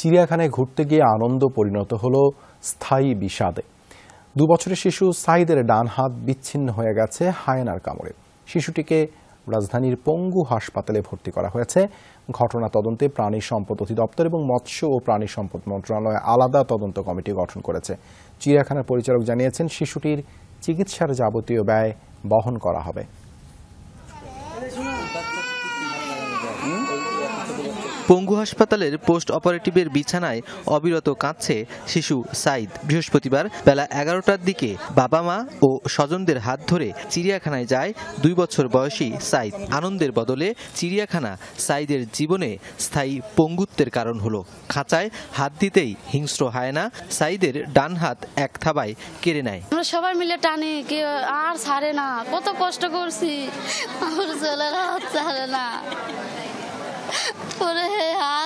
চিড়িয়াখানায় ঘুরতে গিয়ে আনন্দ পরিণত হল স্থায়ী বিষাদে দুবছরের শিশু সাইদের ডান হাত বিচ্ছিন্ন হয়ে গেছে হায়নার কামড়ে শিশুটিকে রাজধানীর পঙ্গু হাসপাতালে ভর্তি করা হয়েছে ঘটনা তদন্তে প্রাণী সম্পদ অধিদপ্তর এবং মৎস্য ও প্রাণী সম্পদ মন্ত্রণালয় আলাদা তদন্ত কমিটি গঠন করেছে চিড়িয়াখানার পরিচালক জানিয়েছেন শিশুটির চিকিৎসার যাবতীয় ব্যয় বহন করা হবে পঙ্গু হাসপাতালের পোস্ট অপারেটিভের বিছানায় অবিরত কাঁদছে শিশু সাইদ বৃহস্পতিবার বেলা এগারোটার দিকে বাবা মা ও স্বজনদের হাত ধরে চিড়িয়াখানায় যায় দুই বছর বয়সী সাইদ আনন্দের বদলে চিড়িয়াখানা সাইদের জীবনে স্থায়ী পঙ্গুত্বের কারণ হলো খাঁচায় হাত দিতেই হিংস্র না সাইদের ডান হাত এক থাবায় কেড়ে নেয় আমরা সবাই মিলে টানে কেউ আর ছাড়ে না কত কষ্ট করছি আমার ছাড়ে না 我的呀。